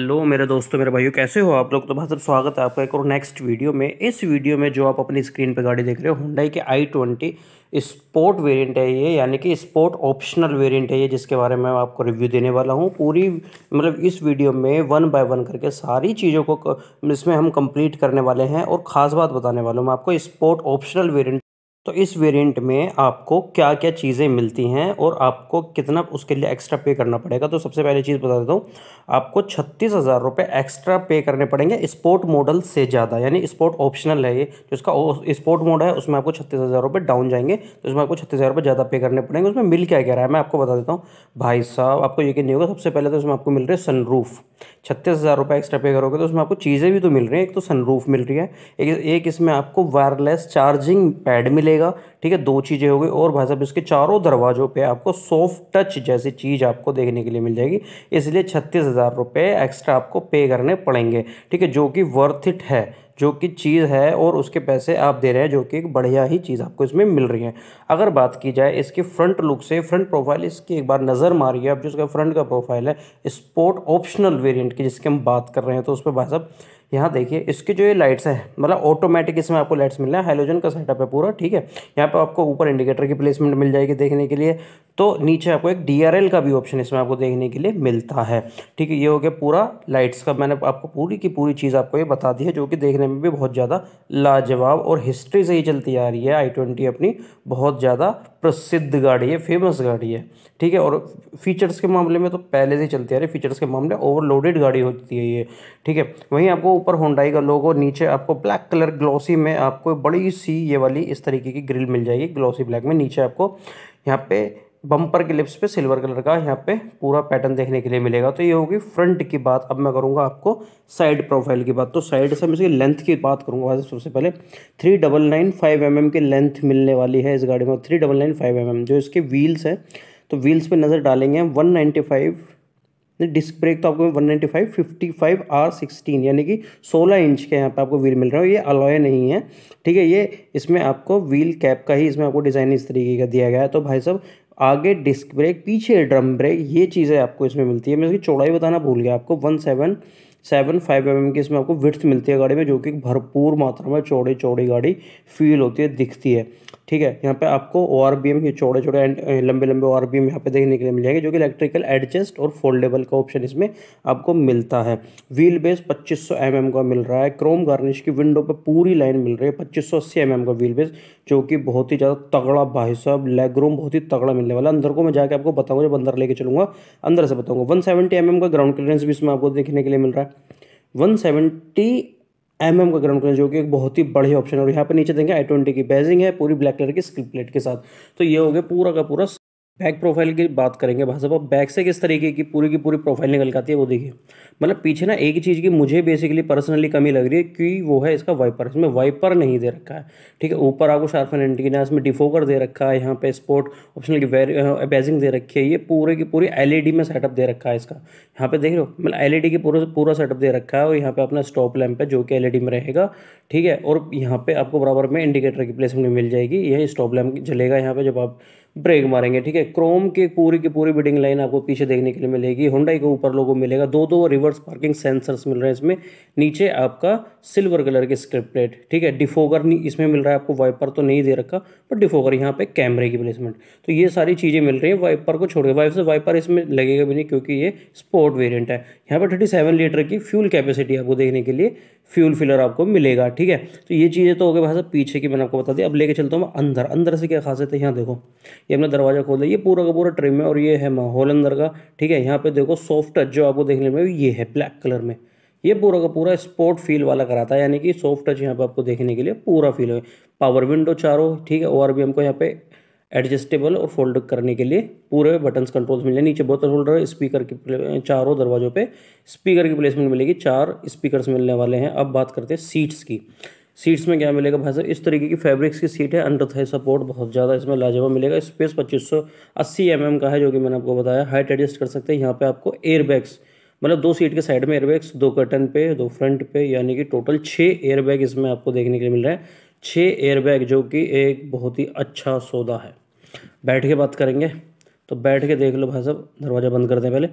hello मेरे दोस्तों मेरे भाइयों कैसे हो आप लोग तो बहुत स्वागत है आपका एक और नेक्स्ट वीडियो में इस वीडियो में जो आप अपनी स्क्रीन पर गाड़ी देख रहे हो हुंडई के आई ट्वेंटी स्पोर्ट वेरिएंट है ये यानी कि स्पोर्ट ऑप्शनल वेरिएंट है ये जिसके बारे में मैं आपको रिव्यू देने वाला हूँ पूरी मतलब इस वीडियो में वन बाय वन करके सारी चीज़ों को इसमें हम कंप्लीट करने वाले हैं और ख़ास बात बताने वाला हूँ मैं आपको स्पोर्ट ऑप्शनल वेरियंट तो इस वेरिएंट में आपको क्या क्या चीज़ें मिलती हैं और आपको कितना उसके लिए एक्स्ट्रा पे करना पड़ेगा तो सबसे पहले चीज़ बता देता हूँ आपको छत्तीस हज़ार रुपये एक्स्ट्रा पे करने पड़ेंगे स्पोर्ट मॉडल से ज़्यादा यानी स्पोर्ट ऑप्शनल है ये जो तो इसका स्पोर्ट मोड है उसमें आपको छत्तीस हज़ार रुपये डाउन जाएंगे तो उसमें आपको छत्तीस हज़ार रुपये ज़्यादा पे करने पड़ेंगे उसमें मिल क्या कह रहा है मैं आपको बता देता हूँ भाई साहब आपको यकीन नहीं होगा सबसे पहले तो उसमें आपको मिल रहे हैं सनरूफ छत्तीस हज़ार रुपये एक्स्ट्रा पे करोगे तो उसमें आपको चीज़ें भी तो मिल रही हैं एक तो सनरूफ मिल रही है एक इसमें आपको वायरलेस चार्जिंग पैड मिलेगा मिलेगा ठीक है दो चीज़ें हो गई और भाई साहब इसके चारों दरवाज़ों पे आपको सॉफ्ट टच जैसी चीज़ आपको देखने के लिए मिल जाएगी इसलिए छत्तीस हज़ार रुपये एक्स्ट्रा आपको पे करने पड़ेंगे ठीक है जो कि वर्थ इट है जो कि चीज़ है और उसके पैसे आप दे रहे हैं जो कि एक बढ़िया ही चीज़ आपको इसमें मिल रही है अगर बात की जाए इसके फ्रंट लुक से फ्रंट प्रोफाइल इसकी एक बार नज़र मारिए आप जो इसका फ्रंट का प्रोफाइल है स्पोर्ट ऑप्शनल वेरिएंट की जिसके हम बात कर रहे हैं तो उस पर भाई साहब यहाँ देखिए इसकी जो ये लाइट्स है मतलब ऑटोमेटिक इसमें आपको लाइट्स मिल रहा है हेलोजन का सेटअप है पूरा ठीक है यहाँ पर आपको ऊपर इंडिकेटर की प्लेसमेंट मिल जाएगी देखने के लिए तो नीचे आपको एक डी का भी ऑप्शन इसमें आपको देखने के लिए मिलता है ठीक है ये हो गया पूरा लाइट्स का मैंने आपको पूरी की पूरी चीज़ आपको ये बता दी है जो कि देखने में भी बहुत ज़्यादा लाजवाब और हिस्ट्री से ही चलती आ रही है आई ट्वेंटी अपनी बहुत ज़्यादा प्रसिद्ध गाड़ी है फेमस गाड़ी है ठीक है और फीचर्स के मामले में तो पहले से चलते आ रहे फीचर्स के मामले ओवरलोडेड गाड़ी होती है ये ठीक है वहीं आपको ऊपर होंडाई का लोगो नीचे आपको ब्लैक कलर ग्लॉसी में आपको बड़ी सी ये वाली इस तरीके की ग्रिल मिल जाएगी ग्लॉसी ब्लैक में नीचे आपको यहाँ पे बम्पर के लिप्स पे सिल्वर कलर का यहाँ पे पूरा पैटर्न देखने के लिए मिलेगा तो ये होगी फ्रंट की बात अब मैं करूँगा आपको साइड प्रोफाइल की बात तो साइड से मैं इसकी लेंथ की बात करूँगा सबसे पहले three double nine five M की लेंथ मिलने वाली है इस गाड़ी में three double nine five M जो इसके व्हील्स हैं तो व्हील्स पर नज़र डालेंगे one ninety five disc brake तो आपको one ninety five fifty five R sixteen यानी कि सोलह इंच के यहाँ पर आपको व्हील मिल रहा है ये अलॉय नहीं है ठीक है ये इसमें आपको व्हील कैप का ही इसमें आपको डिज़ाइन इस तरीके का दिया गया है तो भाई साहब आगे डिस्क ब्रेक पीछे ड्रम ब्रेक ये चीज़ें आपको इसमें मिलती है मैं इसकी चौड़ाई बताना भूल गया आपको one seven seven five M की इसमें आपको विथ्थ मिलती है गाड़ी में जो कि भरपूर मात्रा में चौड़ी चौड़ी गाड़ी फील होती है दिखती है ठीक है यहाँ पे आपको ओ आर बी एम ये छोटे एंड लंबे लंबे ओ आर बी एम यहाँ पे देखने के लिए मिल जाएंगे जो कि इलेक्ट्रिकल एडजस्ट और फोल्डेबल का ऑप्शन इसमें आपको मिलता है व्हील बेस 2500 एम का मिल रहा है क्रोम गार्निश की विंडो पे पूरी लाइन मिल रही है पच्चीस एम एम का व्हील बेस जो कि बहुत ही ज़्यादा तगड़ा भाई साहब लेग रूम बहुत ही तगड़ा मिलने वाला अंदर को मैं जाकर आपको बताऊँगा जब अंदर लेके चलूँगा अंदर से बताऊँगा वन सेवेंटी mm का ग्राउंड क्लियरेंस भी इसमें आपको देखने के लिए मिल रहा है वन सेवेंटी एम एम का ग्राउंड क्लियरेंस जो कि एक बहुत ही बढ़िया ऑप्शन है और यहाँ पे नीचे देंगे आई ट्वेंटी की बैजिंग है पूरी ब्लैक कलर की स्क्रिप प्लेट के साथ तो ये हो गया पूरा का पूरा बैक प्रोफाइल की बात करेंगे भाई साहब बैक से किस तरीके की पूरी की पूरी प्रोफाइल निकल आती है वो देखिए मतलब पीछे ना एक ही चीज़ की मुझे बेसिकली पर्सनली कमी लग रही है कि वो है इसका वाइपर इसमें वाइपर नहीं दे रखा है ठीक है ऊपर आपको शार्फ एंड ना इसमें डिफोकर दे रखा है यहाँ पे स्पोर्ट ऑप्शनल की बेजिंग दे रखी है ये पूरे की पूरी एल में सेटअप दे रखा है इसका यहाँ पे देख रहे हो मतलब एल की डी पूरा सेटअप दे रखा है और यहाँ पे अपना स्टॉप लैम्प है जो कि एल में रहेगा ठीक है और यहाँ पे आपको बराबर में इंडिकेटर की प्लेसमेंट मिल जाएगी यही स्टॉप लैम्प जलेगा यहाँ पे जब आप ब्रेक मारेंगे ठीक है क्रोम के पूरी की पूरी बिडिंग लाइन आपको पीछे देखने के लिए मिलेगी हुंडई के ऊपर लोगों को मिलेगा दो दो रिवर्स पार्किंग सेंसर्स मिल रहे हैं इसमें नीचे आपका सिल्वर कलर के स्क्रिप्ट प्लेट ठीक है डिफोगर नहीं इसमें मिल रहा है आपको वाइपर तो नहीं दे रखा बट डिफोगर यहाँ पे कैमरे की प्लेसमेंट तो ये सारी चीज़ें मिल रही है वाइपर को छोड़ के वाइफ से वाइपर इसमें लगेगा भी नहीं क्योंकि ये स्पोर्ट वेरियंट है यहाँ पर थर्टी सेवन लीटर की फ्यूल कैपेसिटी आपको देखने के लिए फ्यूल फिलर आपको मिलेगा ठीक है तो ये चीज़ें तो हो गई भाई साहब पीछे की मैंने आपको बता दी अब लेके चलता हूँ मैं अंदर अंदर से क्या खासियत है यहाँ देखो ये हमने दरवाज़ा खोल दिया ये पूरा का पूरा ट्रिम है और ये है माहौल अंदर का ठीक है यहाँ पे देखो सॉफ्ट टच जो आपको देखने में ये है ब्लैक कलर में ये पूरा का पूरा स्पोर्ट फील वाला कराता है यानी कि सॉफ्ट टच यहाँ पे आपको देखने के लिए पूरा फील है पावर विंडो चारों ठीक है और भी हमको यहाँ पे एडजस्टेबल और फोल्ड करने के लिए पूरे बटन्स कंट्रोल्स मिले नीचे बोतल होल्डर स्पीकर की चारों दरवाज़ों पे स्पीकर की प्लेसमेंट मिलेगी चार स्पीकर्स मिलने वाले हैं अब बात करते हैं सीट्स की सीट्स में क्या मिलेगा भाई साहब इस तरीके की फैब्रिक्स की सीट है अंडर थाई सपोर्ट बहुत ज़्यादा इसमें लाजवाब मिलेगा स्पेस पच्चीस सौ अस्सी एम mm एम का है जो कि मैंने आपको बताया हाइट एडजस्ट कर सकते हैं यहाँ पे आपको एयरबैग्स मतलब दो सीट के साइड में एयरबैग्स दो कर्टन पे दो फ्रंट पे यानी कि टोटल छः एयरबैग इसमें आपको देखने के लिए मिल रहे हैं छः एयरबैग जो कि एक बहुत ही अच्छा सौदा है बैठ के बात करेंगे तो बैठ के देख लो भाई साहब दरवाज़ा बंद कर दें पहले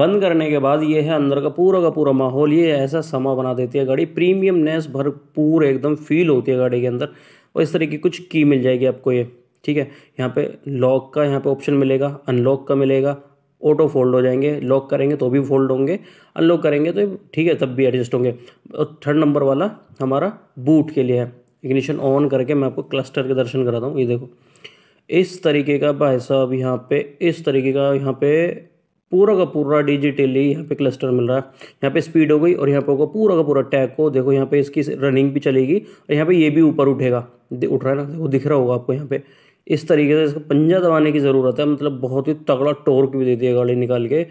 बंद करने के बाद ये है अंदर का पूरा का पूरा माहौल ये ऐसा समा बना देती है गाड़ी प्रीमियमनेस भरपूर एकदम फील होती है गाड़ी के अंदर और इस तरह की कुछ की मिल जाएगी आपको ये ठीक है यहाँ पे लॉक का यहाँ पे ऑप्शन मिलेगा अनलॉक का मिलेगा ऑटो फोल्ड हो जाएंगे लॉक करेंगे तो भी फोल्ड होंगे अनलॉक करेंगे तो ठीक है तब भी एडजस्ट होंगे और थर्ड नंबर वाला हमारा बूट के लिए है इग्निशन ऑन करके मैं आपको क्लस्टर के दर्शन कराता हूँ ये देखो इस तरीके का भाई साहब यहाँ पे इस तरीके का यहाँ पे पूरा का पूरा डिजिटली यहाँ पे क्लस्टर मिल रहा है यहाँ पे स्पीड हो गई और यहाँ पे होगा पूरा का पूरा टैग को देखो यहाँ पे इसकी रनिंग भी चलेगी और यहाँ पे ये भी ऊपर उठेगा उठ रहा है ना देखो दिख रहा होगा आपको यहाँ पे इस तरीके से इसको पंजा दबाने की ज़रूरत है मतलब बहुत ही तगड़ा टोर्क भी दे दिया गाड़ी निकाल के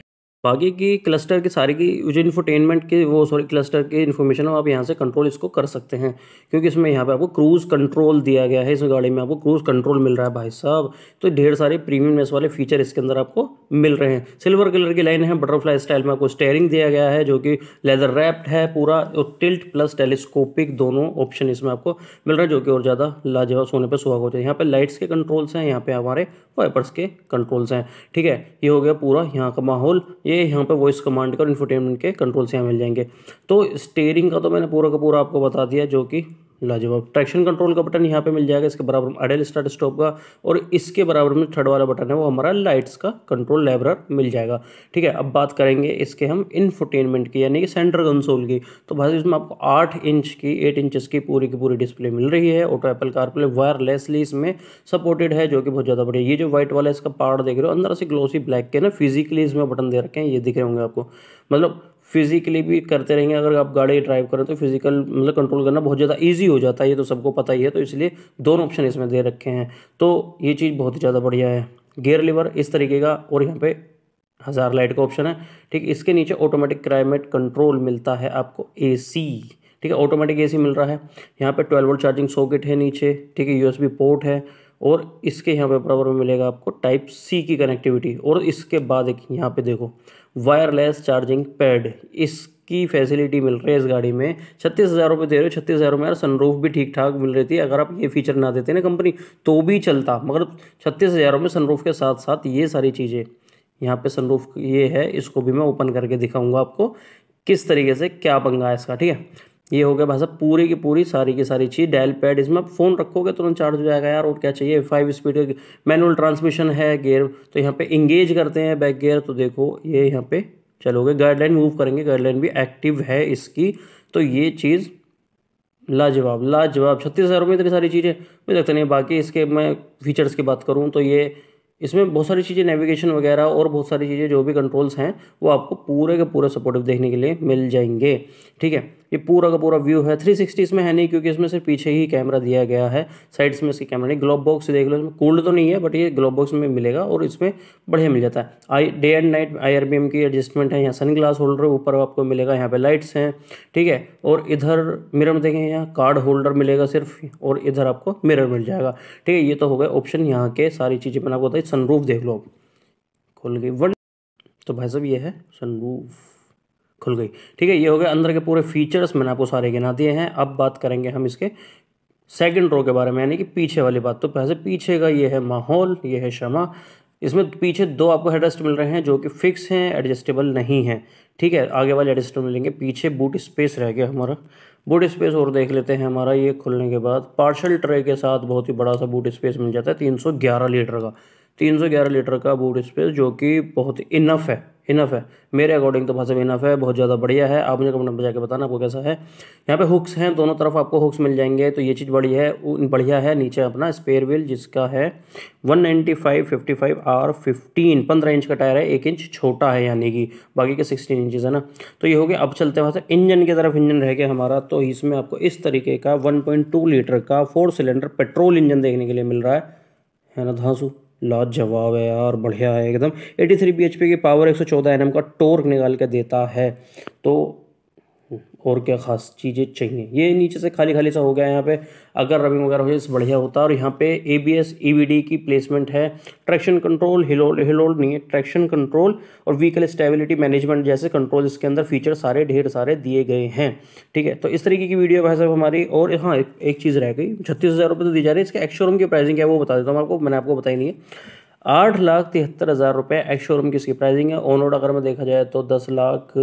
बाकी की क्लस्टर के सारे की जो इन्फोटेनमेंट के वो सॉरी क्लस्टर के इन्फॉर्मेशन आप यहाँ से कंट्रोल इसको कर सकते हैं क्योंकि इसमें यहाँ पे आपको क्रूज़ कंट्रोल दिया गया है इस गाड़ी में आपको क्रूज़ कंट्रोल मिल रहा है भाई साहब तो ढेर सारे प्रीमियम मेस वाले फीचर इसके अंदर आपको मिल रहे हैं सिल्वर कलर की लाइन है बटरफ्लाई स्टाइल में आपको स्टेयरिंग दिया गया है जो कि लेदर रैप्ड है पूरा और टिल्ट प्लस टेलीस्कोपिक दोनों ऑप्शन इसमें आपको मिल रहा है जो कि और ज़्यादा लाजवाब सोने पर सुहाग हो जाए यहाँ पर लाइट्स के कंट्रोल्स हैं यहाँ पर हमारे वाइपर्स के कंट्रोल्स हैं ठीक है ये हो गया पूरा यहाँ का माहौल ये यहाँ पे वॉइस कमांड का इन्फोटेनमेंट के कंट्रोल से यहाँ मिल जाएंगे तो स्टेयरिंग का तो मैंने पूरा का पूरा आपको बता दिया जो कि लाजवाब ट्रैक्शन कंट्रोल का बटन यहाँ पे मिल जाएगा इसके बराबर में अडेल स्टार्ट स्टॉप का और इसके बराबर में थर्ड वाला बटन है वो हमारा लाइट्स का कंट्रोल लाइब्रर मिल जाएगा ठीक है अब बात करेंगे इसके हम इन्फोटेनमेंट की यानी कि सेंटर कंसोल की तो भाई इसमें आपको आठ इंच की एट इंचज़ की पूरी की पूरी डिस्प्ले मिल रही है ऑटो एप्पल कारप्ले वायरलेसली इसमें सपोर्टेड है जो कि बहुत ज़्यादा बढ़िया ये जो व्हाइट वाला इसका पार्ट देख रहे हो अंदर से ग्लोसी ब्लैक के ना फिजिकली इसमें बटन दे रखे हैं ये दिख रहे होंगे आपको मतलब फिज़िकली भी करते रहेंगे अगर आप गाड़ी ड्राइव करें तो फिज़िकल मतलब कंट्रोल करना बहुत ज़्यादा ईजी हो जाता है ये तो सबको पता ही है तो इसलिए दोनों ऑप्शन इसमें दे रखे हैं तो ये चीज़ बहुत ही ज़्यादा बढ़िया है गेयर लिवर इस तरीके का और यहाँ पे हज़ार लाइट का ऑप्शन है ठीक इसके नीचे ऑटोमेटिक क्लाइमेट कंट्रोल मिलता है आपको ए ठीक है ऑटोमेटिक ए मिल रहा है यहाँ पर ट्वेल्व वोल्ट चार्जिंग सॉकेट है नीचे ठीक है बी पोर्ट है और इसके यहाँ पे बराबर में मिलेगा आपको टाइप सी की कनेक्टिविटी और इसके बाद एक यहाँ पे देखो वायरलेस चार्जिंग पैड इसकी फैसिलिटी मिल रही है इस गाड़ी में छत्तीस हज़ार रुपये दे रहे हो छत्तीस हज़ार में यार सनरूफ भी ठीक ठाक मिल रही थी अगर आप ये फीचर ना देते ना कंपनी तो भी चलता मगर छत्तीस हज़ार में सनरूफ के साथ साथ ये सारी चीज़ें यहाँ पे सनरूफ ये है इसको भी मैं ओपन करके दिखाऊंगा आपको किस तरीके से क्या पंगा है इसका ठीक है ये हो गया भाई साहब पूरी की पूरी सारी की सारी चीज़ डायल पैड इसमें आप फ़ोन रखोगे तुरंत चार्ज हो जाएगा यार और क्या चाहिए फाइव स्पीड मैनुअल ट्रांसमिशन है गेयर तो यहाँ पे इंगेज करते हैं बैक गेयर तो देखो ये यहाँ पे चलोगे गाइडलाइन मूव करेंगे गाइडलाइन भी एक्टिव है इसकी तो ये चीज़ लाजवाब लाजवाब छत्तीस हज़ार में इतनी सारी चीज़ें मुझे लगता नहीं बाकी इसके मैं फीचर्स की बात करूँ तो ये इसमें बहुत सारी चीज़ें नेविगेशन वगैरह और बहुत सारी चीज़ें जो भी कंट्रोल्स हैं वो आपको पूरे के पूरे सपोर्टिव देखने के लिए मिल जाएंगे ठीक है ये पूरा का पूरा व्यू है थ्री सिक्सटी इसमें है नहीं क्योंकि इसमें सिर्फ पीछे ही कैमरा दिया गया है साइड्स में इसके कैमरा नहीं ग्लोब बॉक्स देख लो इसमें कूल्ड तो नहीं है बट ये ग्लोब बॉक्स में मिलेगा और इसमें बढ़िया मिल जाता है आई डे एंड नाइट आई की एडजस्टमेंट है यहाँ सन ग्लास होल्डर ऊपर आपको मिलेगा यहाँ पर लाइट्स हैं ठीक है और इधर मिरर में देखें यहाँ कार्ड होल्डर मिलेगा सिर्फ और इधर आपको मिरर मिल जाएगा ठीक है ये तो हो गया ऑप्शन यहाँ के सारी चीज़ें मैंने आपको बताई सनरूफ देख लो खोल गई वन तो भाई साहब ये है सनरूफ खुल गई ठीक है ये हो गया अंदर के पूरे फीचर्स मैंने आपको सारे गिना दिए हैं अब बात करेंगे हम इसके सेकंड रो के बारे में यानी कि पीछे वाली बात तो पैसे पीछे का ये है माहौल ये है शमा इसमें पीछे दो आपको हेडरेस्ट मिल रहे हैं जो कि फिक्स हैं एडजस्टेबल नहीं हैं ठीक है आगे वाले एडजस्टेबल मिलेंगे पीछे बूट स्पेस रह गया हमारा बूट स्पेस और देख लेते हैं हमारा ये खुलने के बाद पार्शल ट्रे के साथ बहुत ही बड़ा सा बूट स्पेस मिल जाता है तीन लीटर का 311 लीटर का बूट स्पेस जो कि बहुत इनफ है इनफ है मेरे अकॉर्डिंग तो भाषा में इनफ है बहुत ज़्यादा बढ़िया है आप मुझे कमेंट में जाकर बताना आपको कैसा है यहाँ पे हुक्स हैं दोनों तरफ आपको हुक्स मिल जाएंगे तो ये चीज़ बढ़िया है बढ़िया है नीचे अपना स्पेयर व्हील जिसका है 195 फाइव आर फिफ्टीन पंद्रह इंच का टायर है एक इंच छोटा है यानी कि बाकी के सिक्सटीन इंचज़ है ना तो ये हो गया अब चलते हैं वहाँ इंजन की तरफ इंजन रह गया हमारा तो इसमें आपको इस तरीके का वन लीटर का फोर सिलेंडर पेट्रोल इंजन देखने के लिए मिल रहा है ना धांसू लाजवाब है यार बढ़िया है एकदम 83 थ्री की पावर 114 एनएम का टोर्क निकाल के देता है तो और क्या ख़ास चीज़ें चाहिए ये नीचे से खाली खाली सा हो गया है यहाँ पे अगर रबिंग वगैरह हो जाए बढ़िया होता है और यहाँ पे A B S E V D की प्लेसमेंट है ट्रैक्शन कंट्रोल हिलोल हिलोल नहीं है ट्रैक्शन कंट्रोल और व्हीकल स्टेबिलिटी मैनेजमेंट जैसे कंट्रोल इसके अंदर फीचर सारे ढेर सारे दिए गए हैं ठीक है तो इस तरीके की वीडियो भाई साहब हमारी और हाँ एक, चीज़ रह गई छत्तीस हज़ार रुपये तो दी जा रही है इसके एक्शोरूम की प्राइसिंग क्या है वो बता देता हूँ आपको मैंने आपको बताई नहीं है आठ लाख तिहत्तर हज़ार रुपये एक्स शोरूम की इसकी प्राइसिंग है ऑन रोड अगर मैं देखा जाए तो दस लाख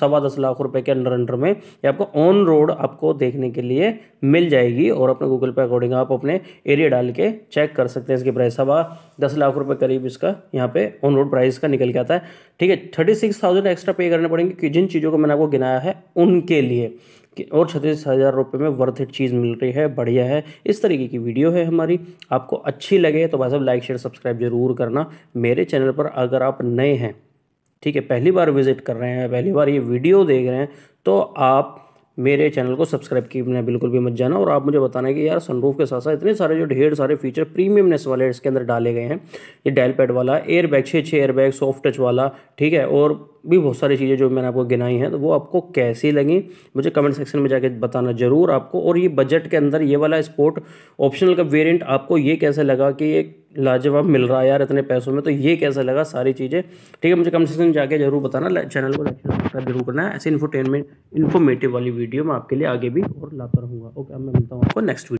सवा दस लाख रुपए के अंडर अंडर में ये आपको ऑन रोड आपको देखने के लिए मिल जाएगी और अपने गूगल पे अकॉर्डिंग आप अपने एरिया डाल के चेक कर सकते हैं इसकी प्राइस सवा दस लाख रुपए करीब इसका यहाँ पे ऑन रोड प्राइस का निकल के आता है ठीक है थर्टी सिक्स थाउजेंड एक्स्ट्रा पे करने पड़ेंगे कि जिन चीज़ों को मैंने आपको गिनाया है उनके लिए और छत्तीस हज़ार रुपये में वर्थ इट चीज़ मिल रही है बढ़िया है इस तरीके की वीडियो है हमारी आपको अच्छी लगे तो भाई साहब लाइक शेयर सब्सक्राइब ज़रूर करना मेरे चैनल पर अगर आप नए हैं ठीक है पहली बार विजिट कर रहे हैं पहली बार ये वीडियो देख रहे हैं तो आप मेरे चैनल को सब्सक्राइब किए बिल्कुल भी मत जाना और आप मुझे बताना कि यार सनरूफ के साथ साथ इतने सारे जो ढेर सारे फीचर प्रीमियमनेस वाले इसके अंदर डाले गए हैं ये डायल पैड वाला एयरबैग छः छः एयरबैग सॉफ्ट टच वाला ठीक है और भी बहुत सारी चीज़ें जो मैंने आपको गिनाई हैं तो वो आपको कैसी लगी मुझे कमेंट सेक्शन में जाके बताना ज़रूर आपको और ये बजट के अंदर ये वाला स्पोर्ट ऑप्शनल का वेरिएंट आपको ये कैसा लगा कि ये लाजवाब मिल रहा है यार इतने पैसों में तो ये कैसा लगा सारी चीज़ें ठीक है मुझे कमेंट सेक्शन में जाके जरूर बताना चैनल को सब्सक्राइब जरूर करना है ऐसे इन्फोटेनमेंट इन्फॉर्मेटिव वाली वीडियो मैं आपके लिए आगे भी और लाता रहूँगा ओके अब मैं मिलता हूँ आपको नेक्स्ट